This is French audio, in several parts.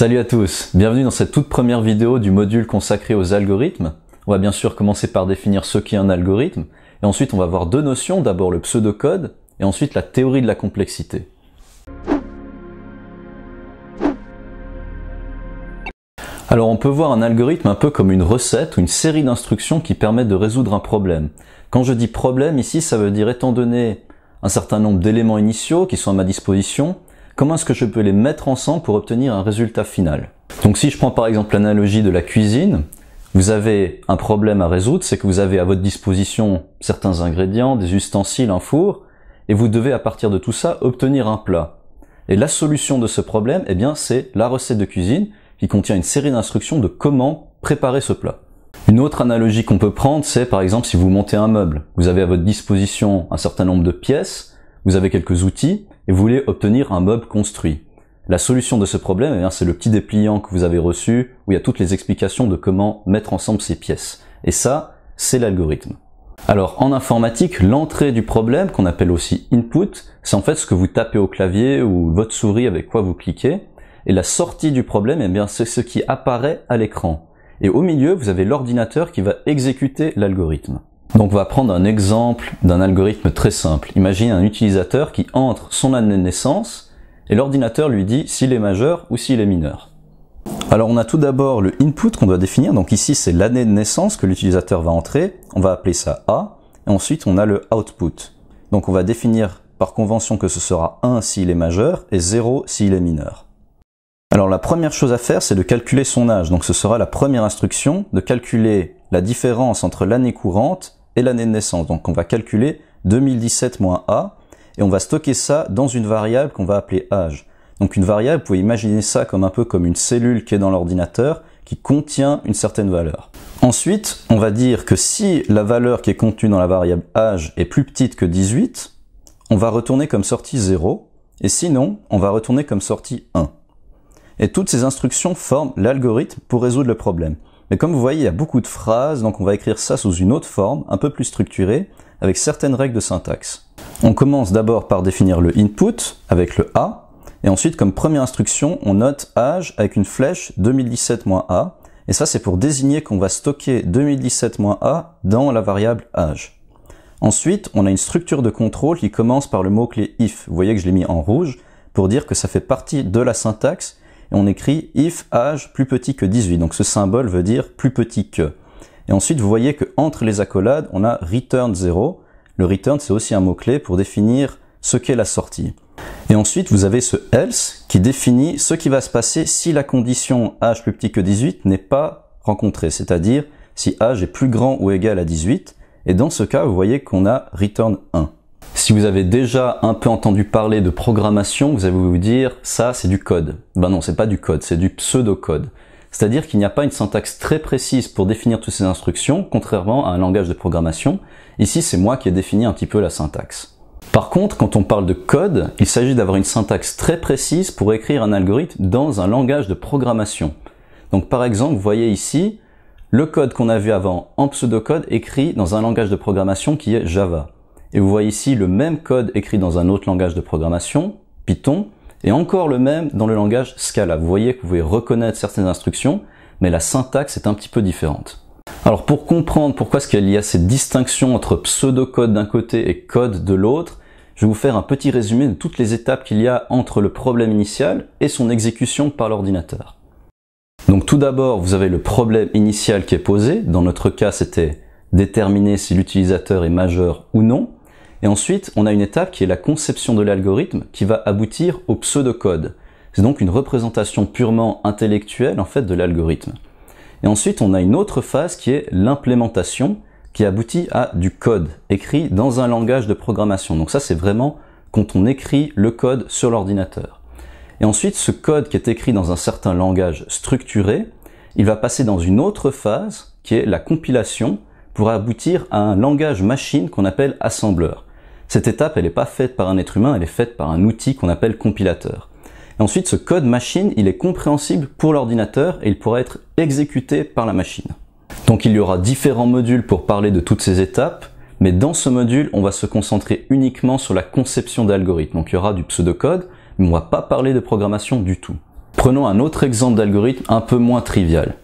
Salut à tous, bienvenue dans cette toute première vidéo du module consacré aux algorithmes. On va bien sûr commencer par définir ce qu'est un algorithme, et ensuite on va voir deux notions, d'abord le pseudocode, et ensuite la théorie de la complexité. Alors on peut voir un algorithme un peu comme une recette ou une série d'instructions qui permettent de résoudre un problème. Quand je dis problème ici, ça veut dire étant donné un certain nombre d'éléments initiaux qui sont à ma disposition, comment est-ce que je peux les mettre ensemble pour obtenir un résultat final Donc si je prends par exemple l'analogie de la cuisine, vous avez un problème à résoudre, c'est que vous avez à votre disposition certains ingrédients, des ustensiles, un four, et vous devez à partir de tout ça obtenir un plat. Et la solution de ce problème, eh bien, c'est la recette de cuisine qui contient une série d'instructions de comment préparer ce plat. Une autre analogie qu'on peut prendre, c'est par exemple si vous montez un meuble, vous avez à votre disposition un certain nombre de pièces, vous avez quelques outils, et vous voulez obtenir un meuble construit. La solution de ce problème, eh c'est le petit dépliant que vous avez reçu, où il y a toutes les explications de comment mettre ensemble ces pièces. Et ça, c'est l'algorithme. Alors en informatique, l'entrée du problème, qu'on appelle aussi input, c'est en fait ce que vous tapez au clavier ou votre souris avec quoi vous cliquez. Et la sortie du problème, eh bien c'est ce qui apparaît à l'écran. Et au milieu, vous avez l'ordinateur qui va exécuter l'algorithme. Donc on va prendre un exemple d'un algorithme très simple. Imagine un utilisateur qui entre son année de naissance et l'ordinateur lui dit s'il est majeur ou s'il est mineur. Alors on a tout d'abord le input qu'on doit définir, donc ici c'est l'année de naissance que l'utilisateur va entrer, on va appeler ça A, et ensuite on a le output. Donc on va définir par convention que ce sera 1 s'il est majeur et 0 s'il est mineur. Alors la première chose à faire, c'est de calculer son âge. Donc ce sera la première instruction, de calculer la différence entre l'année courante et l'année de naissance. Donc on va calculer 2017 moins A, et on va stocker ça dans une variable qu'on va appeler âge. Donc une variable, vous pouvez imaginer ça comme un peu comme une cellule qui est dans l'ordinateur, qui contient une certaine valeur. Ensuite, on va dire que si la valeur qui est contenue dans la variable âge est plus petite que 18, on va retourner comme sortie 0, et sinon, on va retourner comme sortie 1. Et toutes ces instructions forment l'algorithme pour résoudre le problème. Mais comme vous voyez, il y a beaucoup de phrases, donc on va écrire ça sous une autre forme, un peu plus structurée, avec certaines règles de syntaxe. On commence d'abord par définir le input avec le A, et ensuite comme première instruction, on note age avec une flèche 2017-A, et ça c'est pour désigner qu'on va stocker 2017-A dans la variable age. Ensuite, on a une structure de contrôle qui commence par le mot-clé if. Vous voyez que je l'ai mis en rouge pour dire que ça fait partie de la syntaxe et on écrit if age plus petit que 18. Donc ce symbole veut dire plus petit que. Et ensuite, vous voyez qu'entre les accolades, on a return 0. Le return, c'est aussi un mot-clé pour définir ce qu'est la sortie. Et ensuite, vous avez ce else qui définit ce qui va se passer si la condition h plus petit que 18 n'est pas rencontrée, c'est-à-dire si h est plus grand ou égal à 18. Et dans ce cas, vous voyez qu'on a return 1. Si vous avez déjà un peu entendu parler de programmation, vous allez vous dire ça c'est du code. Ben non, c'est pas du code, c'est du pseudo code. C'est-à-dire qu'il n'y a pas une syntaxe très précise pour définir toutes ces instructions, contrairement à un langage de programmation. Ici, c'est moi qui ai défini un petit peu la syntaxe. Par contre, quand on parle de code, il s'agit d'avoir une syntaxe très précise pour écrire un algorithme dans un langage de programmation. Donc par exemple, vous voyez ici, le code qu'on a vu avant en pseudocode écrit dans un langage de programmation qui est Java. Et vous voyez ici le même code écrit dans un autre langage de programmation, Python, et encore le même dans le langage Scala. Vous voyez que vous pouvez reconnaître certaines instructions, mais la syntaxe est un petit peu différente. Alors pour comprendre pourquoi est-ce qu'il y a cette distinction entre pseudo-code d'un côté et code de l'autre, je vais vous faire un petit résumé de toutes les étapes qu'il y a entre le problème initial et son exécution par l'ordinateur. Donc tout d'abord, vous avez le problème initial qui est posé. Dans notre cas, c'était déterminer si l'utilisateur est majeur ou non. Et ensuite, on a une étape qui est la conception de l'algorithme qui va aboutir au pseudo-code. C'est donc une représentation purement intellectuelle en fait de l'algorithme. Et ensuite, on a une autre phase qui est l'implémentation qui aboutit à du code écrit dans un langage de programmation. Donc ça, c'est vraiment quand on écrit le code sur l'ordinateur. Et ensuite, ce code qui est écrit dans un certain langage structuré, il va passer dans une autre phase qui est la compilation pour aboutir à un langage machine qu'on appelle assembleur. Cette étape, elle n'est pas faite par un être humain, elle est faite par un outil qu'on appelle compilateur. ensuite, ce code machine, il est compréhensible pour l'ordinateur et il pourra être exécuté par la machine. Donc il y aura différents modules pour parler de toutes ces étapes, mais dans ce module, on va se concentrer uniquement sur la conception d'algorithmes. Donc il y aura du pseudocode, mais on va pas parler de programmation du tout. Prenons un autre exemple d'algorithme un peu moins trivial.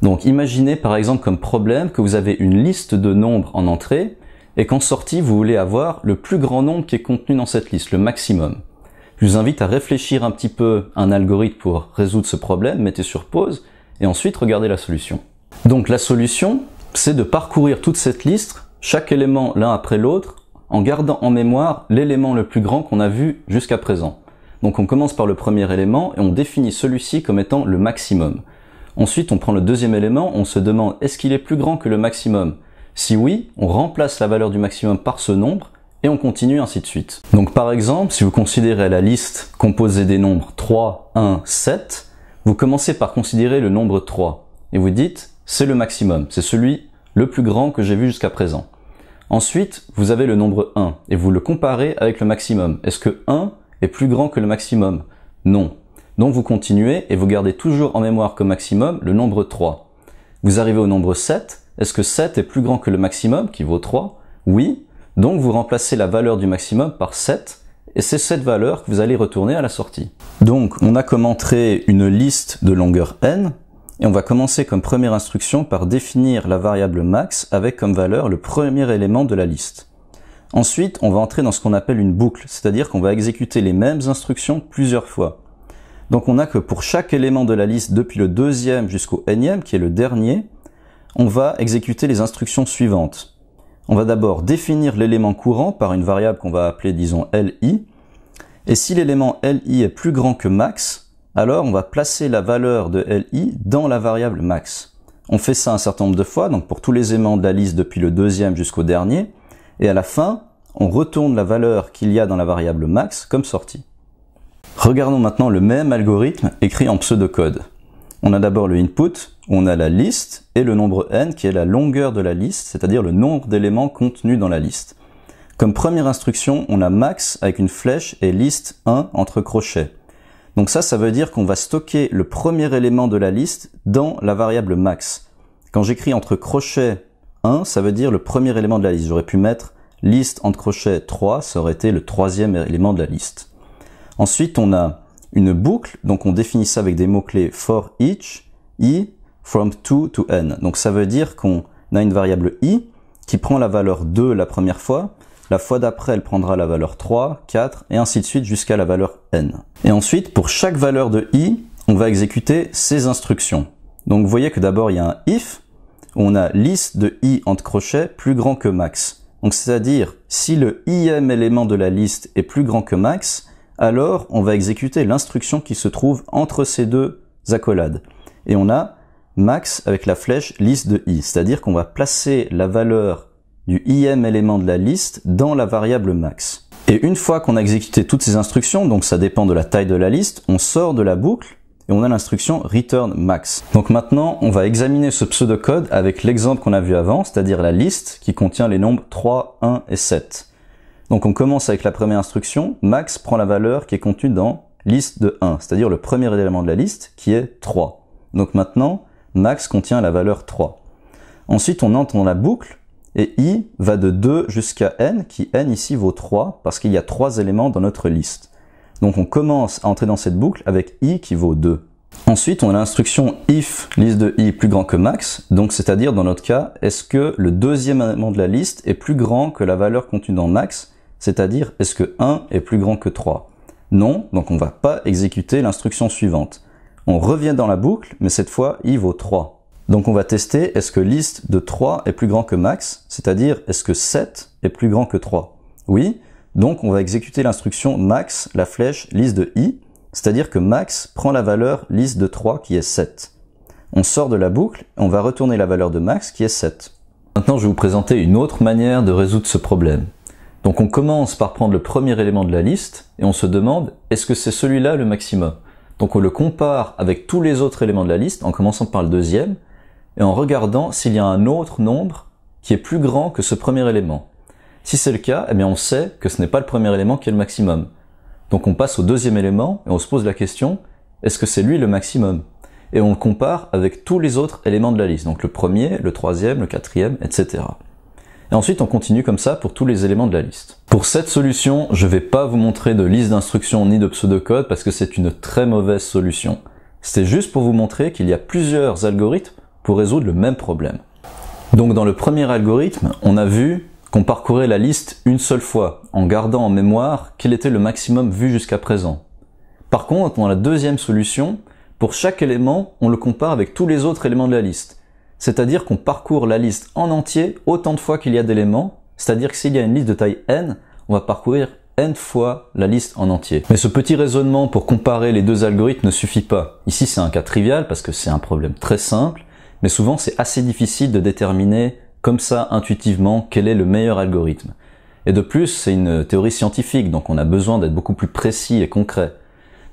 Donc imaginez par exemple comme problème que vous avez une liste de nombres en entrée et qu'en sortie, vous voulez avoir le plus grand nombre qui est contenu dans cette liste, le maximum. Je vous invite à réfléchir un petit peu un algorithme pour résoudre ce problème, mettez sur pause, et ensuite regardez la solution. Donc la solution, c'est de parcourir toute cette liste, chaque élément l'un après l'autre, en gardant en mémoire l'élément le plus grand qu'on a vu jusqu'à présent. Donc on commence par le premier élément et on définit celui-ci comme étant le maximum. Ensuite on prend le deuxième élément, on se demande est-ce qu'il est plus grand que le maximum si oui, on remplace la valeur du maximum par ce nombre et on continue ainsi de suite. Donc par exemple, si vous considérez la liste composée des nombres 3, 1, 7, vous commencez par considérer le nombre 3 et vous dites c'est le maximum, c'est celui le plus grand que j'ai vu jusqu'à présent. Ensuite, vous avez le nombre 1 et vous le comparez avec le maximum. Est-ce que 1 est plus grand que le maximum Non. Donc vous continuez et vous gardez toujours en mémoire comme maximum le nombre 3. Vous arrivez au nombre 7 est-ce que 7 est plus grand que le maximum, qui vaut 3 Oui, donc vous remplacez la valeur du maximum par 7, et c'est cette valeur que vous allez retourner à la sortie. Donc on a comme entrée une liste de longueur n, et on va commencer comme première instruction par définir la variable max avec comme valeur le premier élément de la liste. Ensuite, on va entrer dans ce qu'on appelle une boucle, c'est-à-dire qu'on va exécuter les mêmes instructions plusieurs fois. Donc on a que pour chaque élément de la liste, depuis le deuxième jusqu'au nème, qui est le dernier, on va exécuter les instructions suivantes. On va d'abord définir l'élément courant par une variable qu'on va appeler, disons, li. Et si l'élément li est plus grand que max, alors on va placer la valeur de li dans la variable max. On fait ça un certain nombre de fois, donc pour tous les aimants de la liste depuis le deuxième jusqu'au dernier. Et à la fin, on retourne la valeur qu'il y a dans la variable max comme sortie. Regardons maintenant le même algorithme écrit en pseudocode. On a d'abord le input, on a la liste et le nombre n qui est la longueur de la liste, c'est-à-dire le nombre d'éléments contenus dans la liste. Comme première instruction, on a max avec une flèche et liste 1 entre crochets. Donc ça, ça veut dire qu'on va stocker le premier élément de la liste dans la variable max. Quand j'écris entre crochets 1, ça veut dire le premier élément de la liste. J'aurais pu mettre liste entre crochets 3, ça aurait été le troisième élément de la liste. Ensuite, on a une boucle, donc on définit ça avec des mots-clés for each, i, from 2 to n. Donc ça veut dire qu'on a une variable i qui prend la valeur 2 la première fois, la fois d'après elle prendra la valeur 3, 4, et ainsi de suite jusqu'à la valeur n. Et ensuite, pour chaque valeur de i, on va exécuter ces instructions. Donc vous voyez que d'abord il y a un if, on a liste de i entre crochets plus grand que max. Donc c'est-à-dire, si le ième élément de la liste est plus grand que max, alors on va exécuter l'instruction qui se trouve entre ces deux accolades. Et on a max avec la flèche liste de i, c'est-à-dire qu'on va placer la valeur du im élément de la liste dans la variable max. Et une fois qu'on a exécuté toutes ces instructions, donc ça dépend de la taille de la liste, on sort de la boucle et on a l'instruction return max. Donc maintenant, on va examiner ce pseudocode avec l'exemple qu'on a vu avant, c'est-à-dire la liste qui contient les nombres 3, 1 et 7. Donc on commence avec la première instruction, max prend la valeur qui est contenue dans liste de 1, c'est-à-dire le premier élément de la liste qui est 3. Donc maintenant, max contient la valeur 3. Ensuite, on entre dans la boucle et i va de 2 jusqu'à n, qui n ici vaut 3 parce qu'il y a 3 éléments dans notre liste. Donc on commence à entrer dans cette boucle avec i qui vaut 2. Ensuite, on a l'instruction if liste de i est plus grand que max, donc c'est-à-dire dans notre cas, est-ce que le deuxième élément de la liste est plus grand que la valeur contenue dans max c'est-à-dire est-ce que 1 est plus grand que 3 Non, donc on ne va pas exécuter l'instruction suivante. On revient dans la boucle, mais cette fois i vaut 3. Donc on va tester est-ce que liste de 3 est plus grand que max, c'est-à-dire est-ce que 7 est plus grand que 3 Oui, donc on va exécuter l'instruction max, la flèche liste de i, c'est-à-dire que max prend la valeur liste de 3 qui est 7. On sort de la boucle, on va retourner la valeur de max qui est 7. Maintenant je vais vous présenter une autre manière de résoudre ce problème. Donc on commence par prendre le premier élément de la liste et on se demande est-ce que c'est celui-là le maximum Donc on le compare avec tous les autres éléments de la liste en commençant par le deuxième et en regardant s'il y a un autre nombre qui est plus grand que ce premier élément. Si c'est le cas, eh bien on sait que ce n'est pas le premier élément qui est le maximum. Donc on passe au deuxième élément et on se pose la question est-ce que c'est lui le maximum Et on le compare avec tous les autres éléments de la liste, donc le premier, le troisième, le quatrième, etc. Et ensuite, on continue comme ça pour tous les éléments de la liste. Pour cette solution, je vais pas vous montrer de liste d'instructions ni de pseudocode parce que c'est une très mauvaise solution. C'est juste pour vous montrer qu'il y a plusieurs algorithmes pour résoudre le même problème. Donc dans le premier algorithme, on a vu qu'on parcourait la liste une seule fois, en gardant en mémoire quel était le maximum vu jusqu'à présent. Par contre, dans la deuxième solution, pour chaque élément, on le compare avec tous les autres éléments de la liste c'est-à-dire qu'on parcourt la liste en entier autant de fois qu'il y a d'éléments, c'est-à-dire que s'il y a une liste de taille n, on va parcourir n fois la liste en entier. Mais ce petit raisonnement pour comparer les deux algorithmes ne suffit pas. Ici c'est un cas trivial parce que c'est un problème très simple, mais souvent c'est assez difficile de déterminer comme ça intuitivement quel est le meilleur algorithme. Et de plus, c'est une théorie scientifique, donc on a besoin d'être beaucoup plus précis et concret.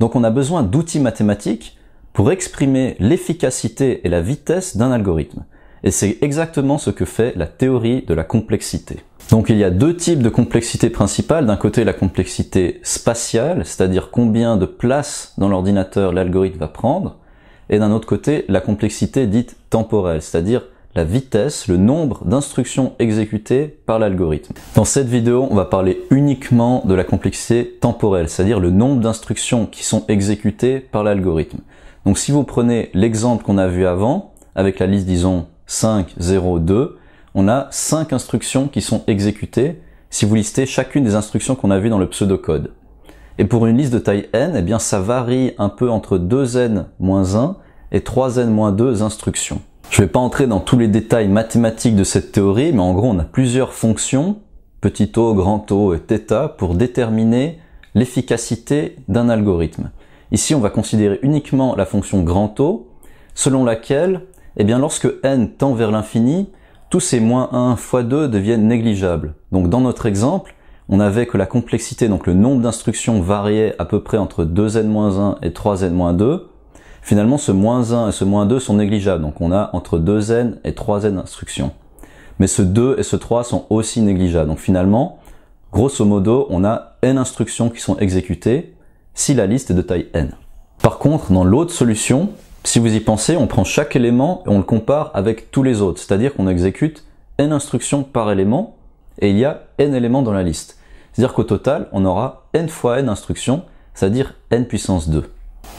Donc on a besoin d'outils mathématiques pour exprimer l'efficacité et la vitesse d'un algorithme. Et c'est exactement ce que fait la théorie de la complexité. Donc il y a deux types de complexité principales D'un côté la complexité spatiale, c'est-à-dire combien de place dans l'ordinateur l'algorithme va prendre. Et d'un autre côté la complexité dite temporelle, c'est-à-dire la vitesse, le nombre d'instructions exécutées par l'algorithme. Dans cette vidéo, on va parler uniquement de la complexité temporelle, c'est-à-dire le nombre d'instructions qui sont exécutées par l'algorithme. Donc si vous prenez l'exemple qu'on a vu avant, avec la liste disons 5, 0, 2, on a 5 instructions qui sont exécutées si vous listez chacune des instructions qu'on a vues dans le pseudocode. Et pour une liste de taille n, eh bien ça varie un peu entre 2n-1 et 3n-2 instructions. Je ne vais pas entrer dans tous les détails mathématiques de cette théorie, mais en gros on a plusieurs fonctions, petit o, grand o et θ, pour déterminer l'efficacité d'un algorithme. Ici, on va considérer uniquement la fonction grand O, selon laquelle, eh bien, lorsque n tend vers l'infini, tous ces moins 1 fois 2 deviennent négligeables. Donc dans notre exemple, on avait que la complexité, donc le nombre d'instructions variait à peu près entre 2n-1 et 3n-2. Finalement, ce moins 1 et ce moins 2 sont négligeables, donc on a entre 2n et 3n instructions. Mais ce 2 et ce 3 sont aussi négligeables. Donc finalement, grosso modo, on a n instructions qui sont exécutées, si la liste est de taille n. Par contre, dans l'autre solution, si vous y pensez, on prend chaque élément et on le compare avec tous les autres, c'est-à-dire qu'on exécute n instructions par élément et il y a n éléments dans la liste. C'est-à-dire qu'au total, on aura n fois n instructions, c'est-à-dire n puissance 2.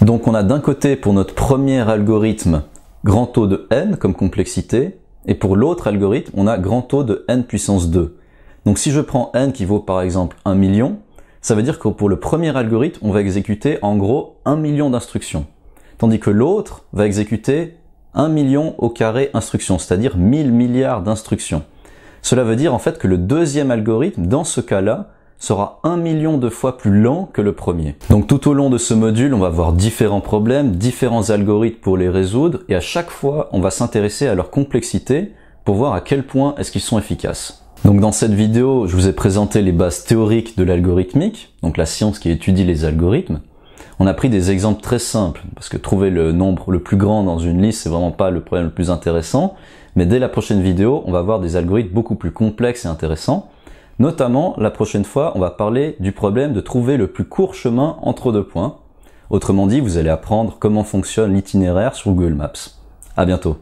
Donc on a d'un côté pour notre premier algorithme grand taux de n comme complexité, et pour l'autre algorithme, on a grand taux de n puissance 2. Donc si je prends n qui vaut par exemple 1 million, ça veut dire que pour le premier algorithme, on va exécuter en gros 1 million d'instructions. Tandis que l'autre va exécuter 1 million au carré instructions, c'est-à-dire 1000 milliards d'instructions. Cela veut dire en fait que le deuxième algorithme, dans ce cas-là, sera 1 million de fois plus lent que le premier. Donc tout au long de ce module, on va avoir différents problèmes, différents algorithmes pour les résoudre, et à chaque fois, on va s'intéresser à leur complexité pour voir à quel point est-ce qu'ils sont efficaces. Donc dans cette vidéo, je vous ai présenté les bases théoriques de l'algorithmique, donc la science qui étudie les algorithmes. On a pris des exemples très simples, parce que trouver le nombre le plus grand dans une liste, c'est vraiment pas le problème le plus intéressant. Mais dès la prochaine vidéo, on va voir des algorithmes beaucoup plus complexes et intéressants. Notamment, la prochaine fois, on va parler du problème de trouver le plus court chemin entre deux points. Autrement dit, vous allez apprendre comment fonctionne l'itinéraire sur Google Maps. À bientôt.